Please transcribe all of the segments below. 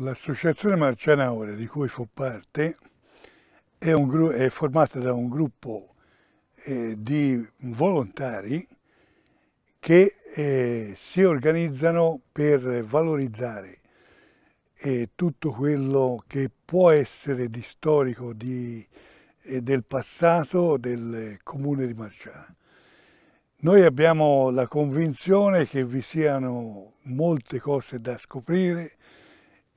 L'associazione Marcianaure di cui fu parte è, un, è formata da un gruppo eh, di volontari che eh, si organizzano per valorizzare eh, tutto quello che può essere di storico di, eh, del passato del comune di Marciana. Noi abbiamo la convinzione che vi siano molte cose da scoprire,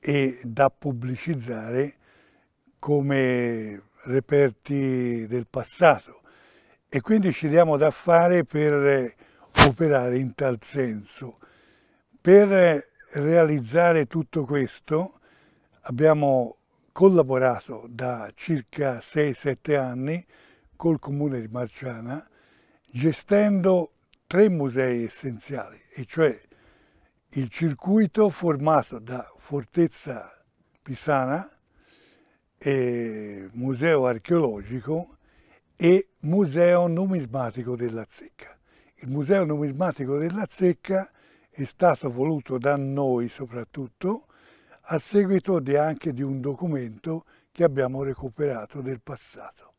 e da pubblicizzare come reperti del passato e quindi ci diamo da fare per operare in tal senso. Per realizzare tutto questo abbiamo collaborato da circa 6-7 anni col comune di Marciana gestendo tre musei essenziali, e cioè il circuito formato da Fortezza Pisana, Museo Archeologico e Museo Numismatico della Zecca. Il Museo Numismatico della Zecca è stato voluto da noi soprattutto a seguito di anche di un documento che abbiamo recuperato del passato.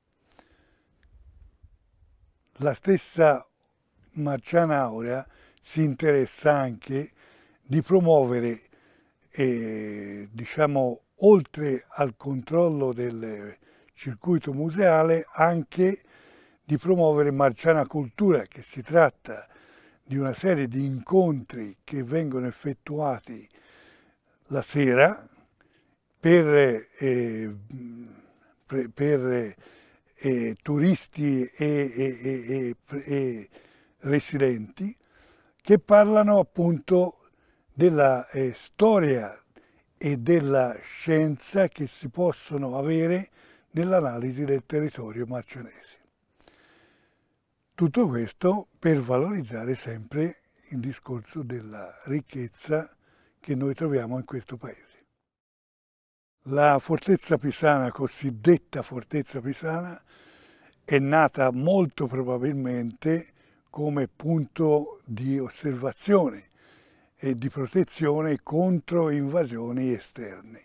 La stessa Marciana Aurea si interessa anche di promuovere, eh, diciamo, oltre al controllo del circuito museale, anche di promuovere Marciana Cultura, che si tratta di una serie di incontri che vengono effettuati la sera per, eh, per eh, turisti e, e, e, e residenti che parlano appunto della eh, storia e della scienza che si possono avere nell'analisi del territorio marcianese. Tutto questo per valorizzare sempre il discorso della ricchezza che noi troviamo in questo paese. La fortezza pisana, cosiddetta fortezza pisana, è nata molto probabilmente come punto di osservazione e di protezione contro invasioni esterne.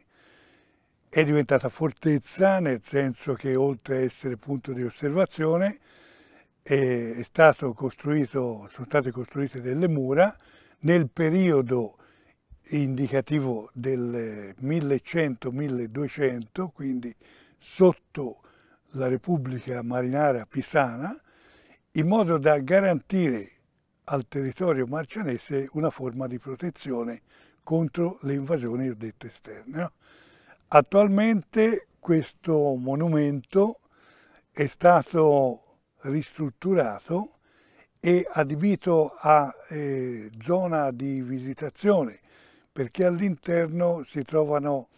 È diventata fortezza nel senso che oltre a essere punto di osservazione è sono state costruite delle mura nel periodo indicativo del 1100-1200, quindi sotto la Repubblica Marinara Pisana, in modo da garantire al territorio marcianese una forma di protezione contro le invasioni dette esterne. Attualmente questo monumento è stato ristrutturato e adibito a eh, zona di visitazione perché all'interno si trovano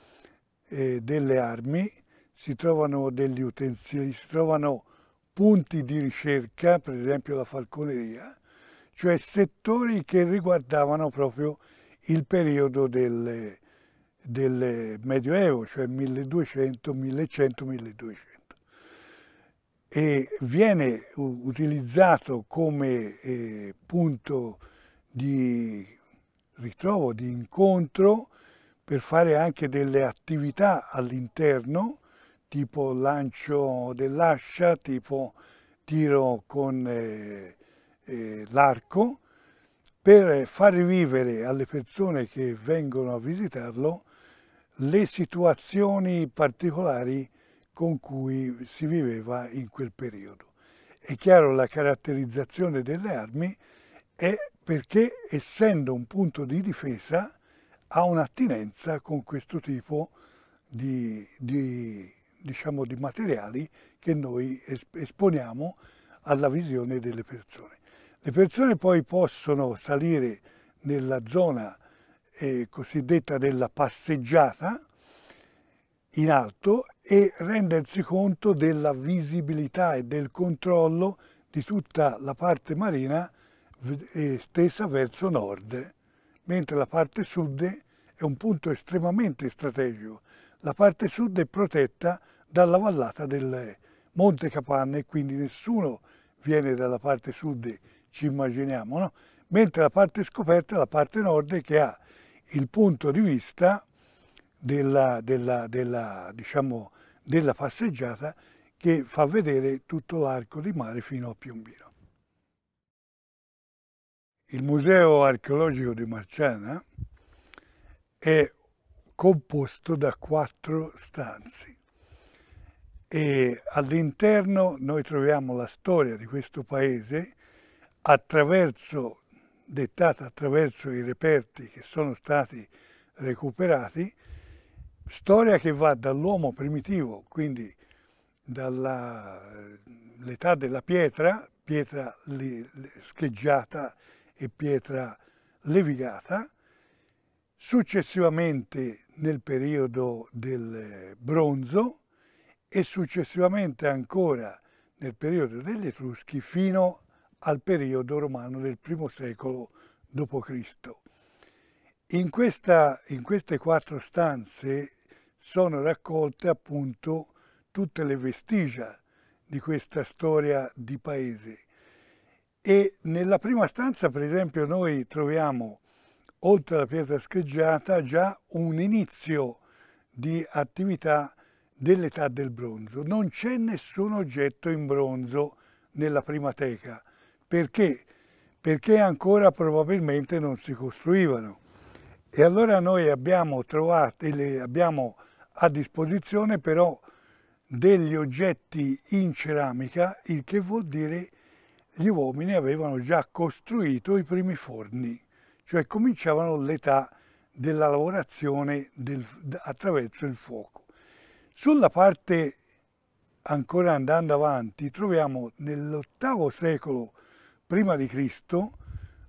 eh, delle armi, si trovano degli utensili, si trovano punti di ricerca, per esempio la falconeria, cioè settori che riguardavano proprio il periodo del, del Medioevo, cioè 1200, 1100, 1200. E viene utilizzato come eh, punto di ritrovo, di incontro, per fare anche delle attività all'interno, tipo lancio dell'ascia, tipo tiro con eh, eh, l'arco per far vivere alle persone che vengono a visitarlo le situazioni particolari con cui si viveva in quel periodo. È chiaro la caratterizzazione delle armi è perché essendo un punto di difesa ha un'attinenza con questo tipo di, di, diciamo, di materiali che noi esponiamo alla visione delle persone. Le persone poi possono salire nella zona eh, cosiddetta della passeggiata in alto e rendersi conto della visibilità e del controllo di tutta la parte marina eh, stessa verso nord, mentre la parte sud è un punto estremamente strategico. La parte sud è protetta dalla vallata del Monte Capanne quindi nessuno viene dalla parte sud ci immaginiamo, no? mentre la parte scoperta è la parte nord che ha il punto di vista della, della, della, diciamo, della passeggiata che fa vedere tutto l'arco di mare fino a Piombino. Il Museo archeologico di Marciana è composto da quattro stanze e all'interno noi troviamo la storia di questo paese attraverso, dettata attraverso i reperti che sono stati recuperati, storia che va dall'uomo primitivo, quindi dall'età della pietra, pietra scheggiata e pietra levigata, successivamente nel periodo del bronzo e successivamente ancora nel periodo degli Etruschi fino al periodo romano del primo secolo d.C. In, questa, in queste quattro stanze sono raccolte appunto tutte le vestigia di questa storia di paese. E nella prima stanza, per esempio, noi troviamo, oltre alla pietra scheggiata, già un inizio di attività dell'età del bronzo. Non c'è nessun oggetto in bronzo nella prima teca, perché? Perché ancora probabilmente non si costruivano. E allora noi abbiamo, trovato, abbiamo a disposizione però degli oggetti in ceramica, il che vuol dire gli uomini avevano già costruito i primi forni, cioè cominciavano l'età della lavorazione del, attraverso il fuoco. Sulla parte, ancora andando avanti, troviamo nell'ottavo secolo prima di Cristo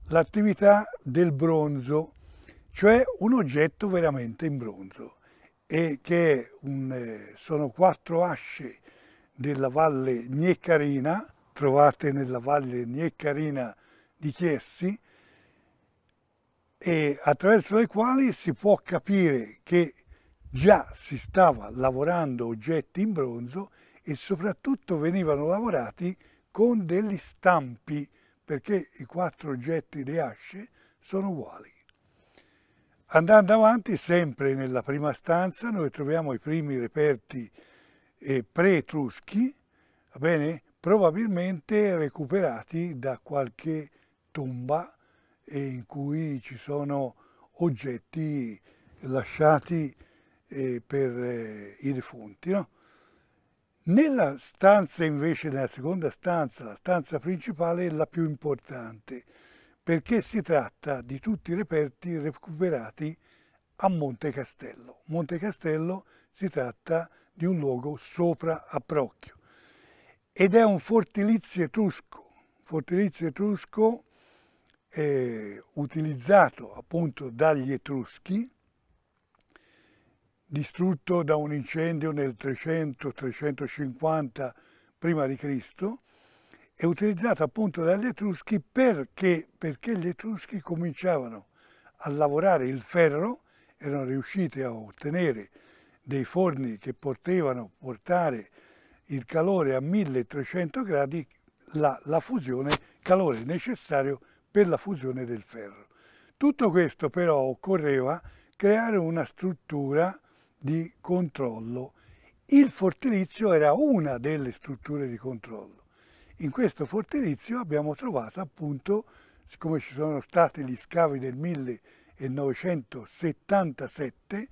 l'attività del bronzo, cioè un oggetto veramente in bronzo e che un, eh, sono quattro asce della valle Gneccarina, trovate nella valle Gneccarina di Chiesi, e attraverso le quali si può capire che già si stava lavorando oggetti in bronzo e soprattutto venivano lavorati con degli stampi perché i quattro oggetti di asce sono uguali. Andando avanti, sempre nella prima stanza, noi troviamo i primi reperti eh, pre-etruschi, probabilmente recuperati da qualche tomba eh, in cui ci sono oggetti lasciati eh, per eh, i defunti. No? Nella stanza invece, nella seconda stanza, la stanza principale è la più importante perché si tratta di tutti i reperti recuperati a Monte Castello. Monte Castello si tratta di un luogo sopra a Procchio ed è un fortilizio etrusco, fortilizio etrusco eh, utilizzato appunto dagli etruschi distrutto da un incendio nel 300-350 prima di Cristo, è utilizzato appunto dagli Etruschi perché, perché gli Etruschi cominciavano a lavorare il ferro, erano riusciti a ottenere dei forni che potevano portare il calore a 1300 gradi, la, la fusione, calore necessario per la fusione del ferro. Tutto questo però occorreva creare una struttura di controllo. Il fortilizio era una delle strutture di controllo. In questo fortilizio abbiamo trovato appunto, siccome ci sono stati gli scavi del 1977,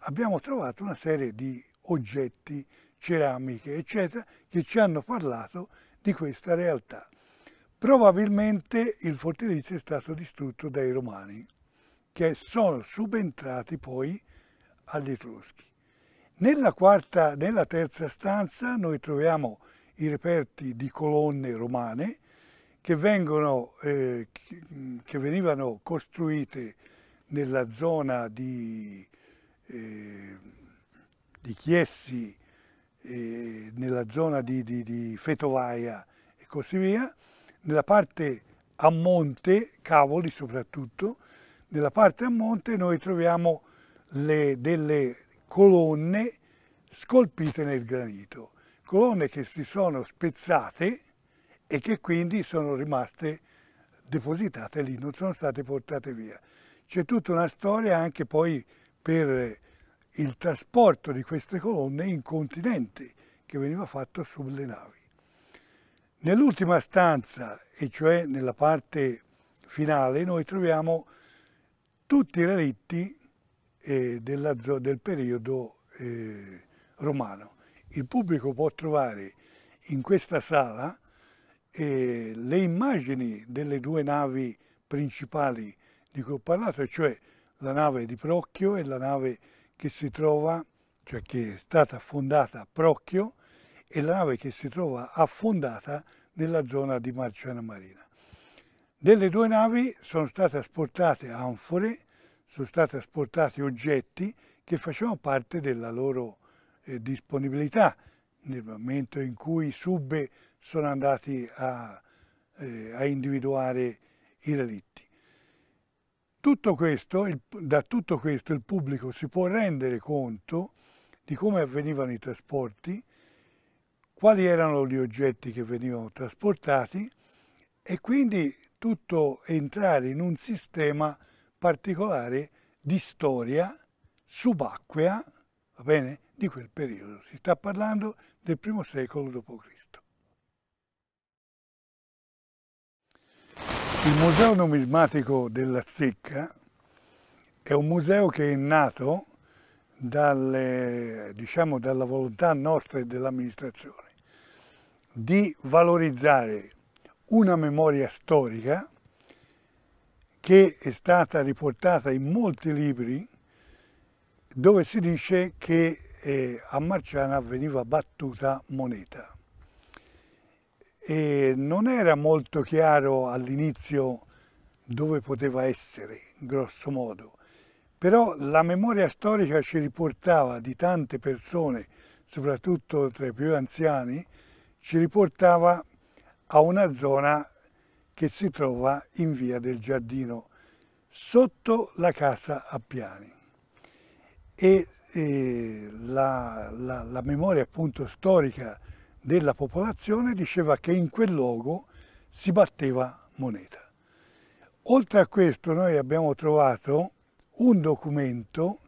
abbiamo trovato una serie di oggetti, ceramiche, eccetera, che ci hanno parlato di questa realtà. Probabilmente il fortilizio è stato distrutto dai Romani, che sono subentrati poi agli Etruschi. Nella, quarta, nella terza stanza noi troviamo i reperti di colonne romane che, vengono, eh, che venivano costruite nella zona di, eh, di Chiessi, eh, nella zona di, di, di, Fetovaia e così via, nella parte a monte, Cavoli soprattutto, nella parte a monte noi troviamo le, delle colonne scolpite nel granito, colonne che si sono spezzate e che quindi sono rimaste depositate lì, non sono state portate via. C'è tutta una storia anche poi per il trasporto di queste colonne in continente che veniva fatto sulle navi. Nell'ultima stanza, e cioè nella parte finale, noi troviamo tutti i relitti della, del periodo eh, romano. Il pubblico può trovare in questa sala eh, le immagini delle due navi principali di cui ho parlato, cioè la nave di Procchio e la nave che si trova, cioè che è stata affondata a Procchio e la nave che si trova affondata nella zona di Marciana Marina. Delle due navi sono state asportate anfore sono stati asportati oggetti che facevano parte della loro eh, disponibilità nel momento in cui i sub sono andati a, eh, a individuare i relitti. Tutto questo, il, da tutto questo il pubblico si può rendere conto di come avvenivano i trasporti, quali erano gli oggetti che venivano trasportati e quindi tutto entrare in un sistema particolare di storia subacquea va bene, di quel periodo. Si sta parlando del primo secolo d.C. Il Museo Numismatico della Zecca è un museo che è nato dalle, diciamo, dalla volontà nostra e dell'amministrazione di valorizzare una memoria storica che è stata riportata in molti libri dove si dice che eh, a Marciana veniva battuta moneta. E non era molto chiaro all'inizio dove poteva essere, grosso modo, però la memoria storica ci riportava di tante persone, soprattutto tra i più anziani, ci riportava a una zona che si trova in via del Giardino sotto la casa a piani e eh, la, la, la, memoria appunto storica della popolazione diceva che in quel luogo si batteva moneta. Oltre a questo noi abbiamo trovato un documento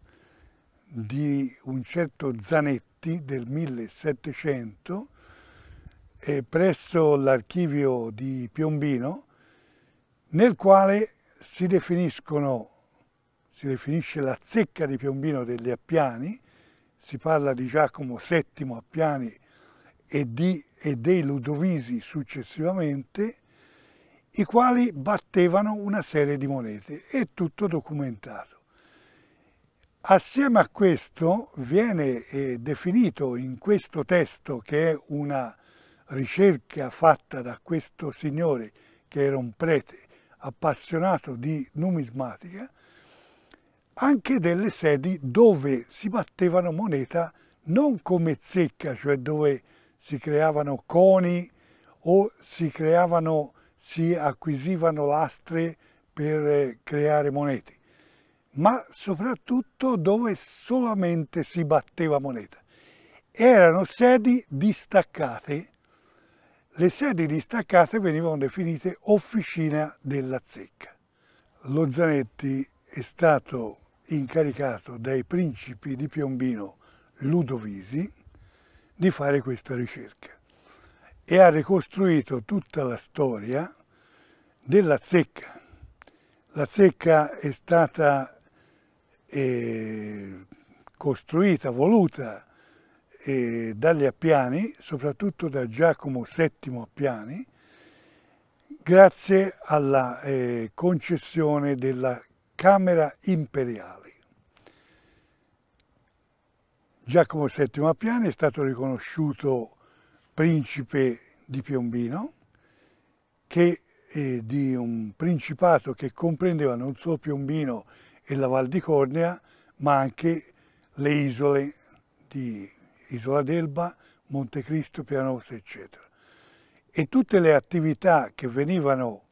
di un certo Zanetti del 1700 eh, presso l'archivio di Piombino nel quale si definiscono si definisce la zecca di Piombino degli Appiani, si parla di Giacomo VII Appiani e, di, e dei Ludovisi successivamente, i quali battevano una serie di monete, è tutto documentato. Assieme a questo viene eh, definito in questo testo, che è una ricerca fatta da questo signore che era un prete appassionato di numismatica, anche delle sedi dove si battevano moneta non come zecca, cioè dove si creavano coni o si creavano, si acquisivano lastre per eh, creare monete, ma soprattutto dove solamente si batteva moneta. Erano sedi distaccate le sedi distaccate venivano definite officina della zecca. Lo Zanetti è stato incaricato dai principi di Piombino Ludovisi di fare questa ricerca e ha ricostruito tutta la storia della zecca. La zecca è stata eh, costruita, voluta eh, dagli Appiani, soprattutto da Giacomo VII Appiani, grazie alla eh, concessione della Camera Imperiale. Giacomo VII Appiani è stato riconosciuto principe di Piombino, che, eh, di un principato che comprendeva non solo Piombino e la Val di Cornea, ma anche le isole di Piombino Isola d'Elba, Montecristo, Pianosa, eccetera. E tutte le attività che venivano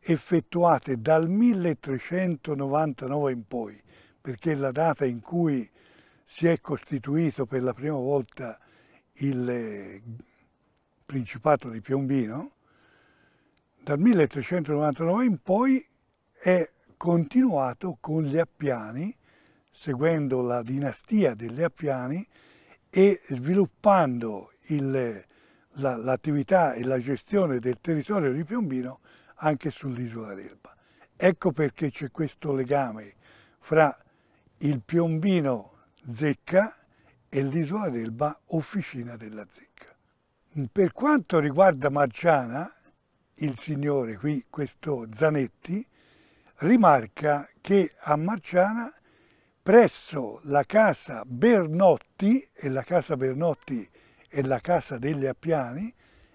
effettuate dal 1399 in poi, perché è la data in cui si è costituito per la prima volta il eh, Principato di Piombino, dal 1399 in poi è continuato con gli Appiani, seguendo la dinastia degli Appiani, e sviluppando l'attività la, e la gestione del territorio di Piombino anche sull'isola d'Elba. Ecco perché c'è questo legame fra il Piombino zecca e l'isola d'Elba officina della zecca. Per quanto riguarda Marciana, il signore qui, questo Zanetti, rimarca che a Marciana presso la casa Bernotti, e la casa Bernotti è la casa degli Appiani,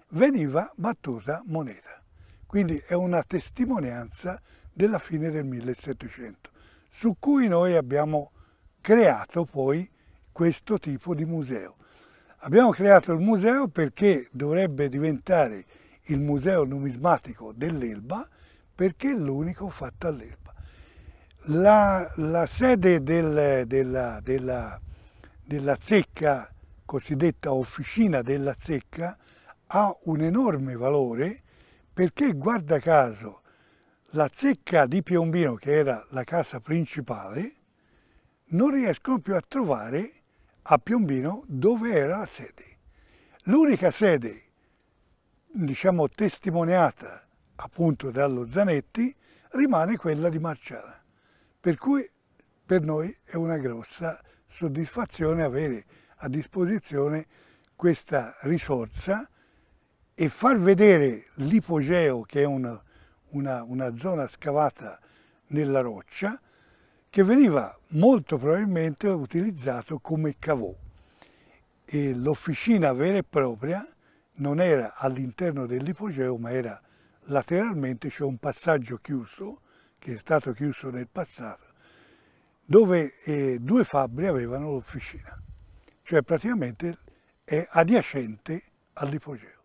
veniva battuta moneta. Quindi è una testimonianza della fine del 1700, su cui noi abbiamo creato poi questo tipo di museo. Abbiamo creato il museo perché dovrebbe diventare il museo numismatico dell'Elba, perché è l'unico fatto all'Elba. La, la sede del, della, della, della zecca, cosiddetta officina della zecca, ha un enorme valore perché, guarda caso, la zecca di Piombino, che era la casa principale, non riescono più a trovare a Piombino dove era la sede. L'unica sede, diciamo testimoniata appunto dallo Zanetti, rimane quella di Marciana. Per cui per noi è una grossa soddisfazione avere a disposizione questa risorsa e far vedere l'ipogeo che è una, una, una zona scavata nella roccia che veniva molto probabilmente utilizzato come cavò e l'officina vera e propria non era all'interno dell'ipogeo ma era lateralmente, c'è cioè un passaggio chiuso che è stato chiuso nel passato, dove eh, due fabbri avevano l'officina, cioè praticamente è adiacente all'ipogeo.